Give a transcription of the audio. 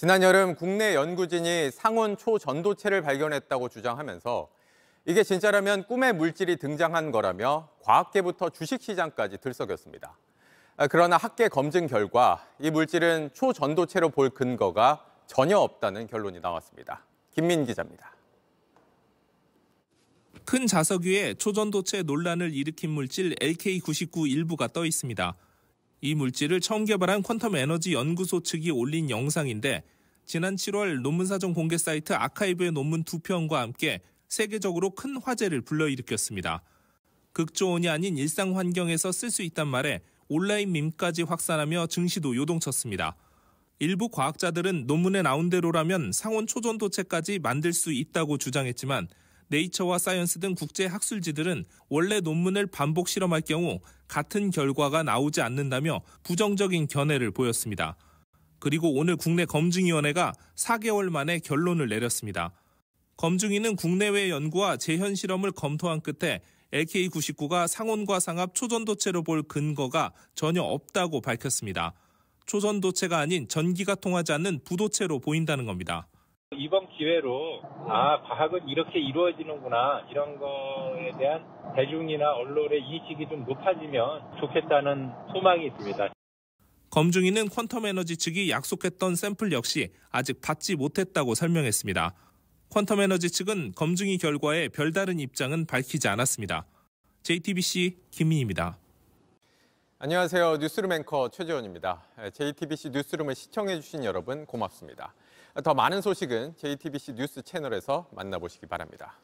지난 여름 국내 연구진이 상온 초전도체를 발견했다고 주장하면서 이게 진짜라면 꿈의 물질이 등장한 거라며 과학계부터 주식시장까지 들썩였습니다. 아, 그러나 학계 검증 결과 이 물질은 초전도체로 볼 근거가 전혀 없다는 결론이 나왔습니다. 김민 기자입니다. 큰 자석 위에 초전도체 논란을 일으킨 물질 LK99 일부가 떠 있습니다. 이 물질을 처음 개발한 퀀텀 에너지 연구소 측이 올린 영상인데 지난 7월 논문 사정 공개 사이트 아카이브의 논문 두 편과 함께 세계적으로 큰 화제를 불러일으켰습니다. 극조온이 아닌 일상 환경에서 쓸 수 있단 말에 온라인 밈까지 확산하며 증시도 요동쳤습니다. 일부 과학자들은 논문에 나온 대로라면 상온 초전도체까지 만들 수 있다고 주장했지만 네이처와 사이언스 등 국제 학술지들은 원래 논문을 반복 실험할 경우 같은 결과가 나오지 않는다며 부정적인 견해를 보였습니다. 그리고 오늘 국내 검증위원회가 4개월 만에 결론을 내렸습니다. 검증위는 국내외 연구와 재현 실험을 검토한 끝에 LK99가 상온과 상압 초전도체로 볼 근거가 전혀 없다고 밝혔습니다. 초전도체가 아닌 전기가 통하지 않는 부도체로 보인다는 겁니다. 이번 기회로 아 과학은 이렇게 이루어지는구나 이런 거에 대한 대중이나 언론의 인식이 좀 높아지면 좋겠다는 소망이 있습니다. 검증이는 퀀텀 에너지 측이 약속했던 샘플 역시 아직 받지 못했다고 설명했습니다. 퀀텀 에너지 측은 검증이 결과에 별다른 입장은 밝히지 않았습니다. JTBC 김민입니다. 안녕하세요. 뉴스룸 앵커 최재원입니다. JTBC 뉴스룸을 시청해주신 여러분 고맙습니다. 더 많은 소식은 JTBC 뉴스 채널에서 만나보시기 바랍니다.